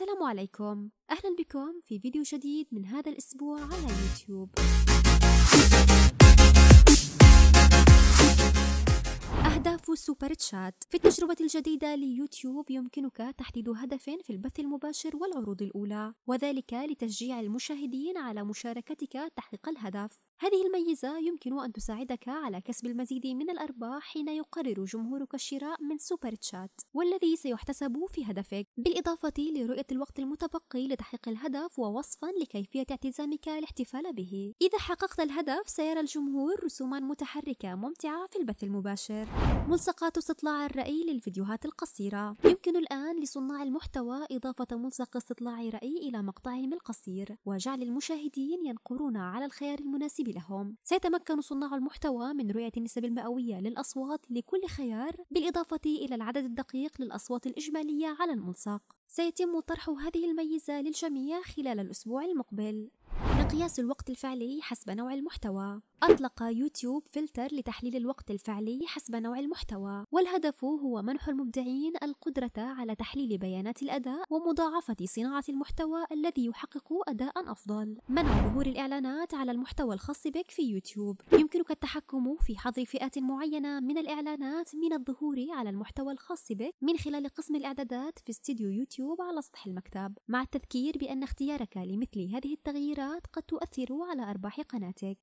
السلام عليكم أهلا بكم في فيديو جديد من هذا الأسبوع على يوتيوب أهداف سوبر تشات في التجربة الجديدة ليوتيوب يمكنك تحديد هدف في البث المباشر والعروض الأولى وذلك لتشجيع المشاهدين على مشاركتك تحقيق الهدف هذه الميزة يمكن أن تساعدك على كسب المزيد من الأرباح حين يقرر جمهورك الشراء من سوبر تشات والذي سيحتسب في هدفك بالإضافة لرؤية الوقت المتبقي لتحقيق الهدف ووصفا لكيفية اعتزامك الاحتفال به إذا حققت الهدف سيرى الجمهور رسوما متحركة ممتعة في البث المباشر ملصقات استطلاع الرأي للفيديوهات القصيرة يمكن الآن لصناع المحتوى إضافة ملصق استطلاع رأي إلى مقطعهم القصير وجعل المشاهدين ينقرون على الخيار المناسب لهم سيتمكن صناع المحتوى من رؤية النسب المئوية للأصوات لكل خيار بالإضافة إلى العدد الدقيق للأصوات الإجمالية على الملصق سيتم طرح هذه الميزة للجميع خلال الأسبوع المقبل قياس الوقت الفعلي حسب نوع المحتوى أطلق يوتيوب فلتر لتحليل الوقت الفعلي حسب نوع المحتوى والهدف هو منح المبدعين القدرة على تحليل بيانات الأداء ومضاعفة صناعة المحتوى الذي يحقق أداء أفضل منع ظهور الإعلانات على المحتوى الخاص بك في يوتيوب يمكنك التحكم في حظر فئات معينة من الإعلانات من الظهور على المحتوى الخاص بك من خلال قسم الإعدادات في استديو يوتيوب على سطح المكتب مع التذكير بأن اختيارك لمثل هذه التغييرات قد قد تؤثر على أرباح قناتك.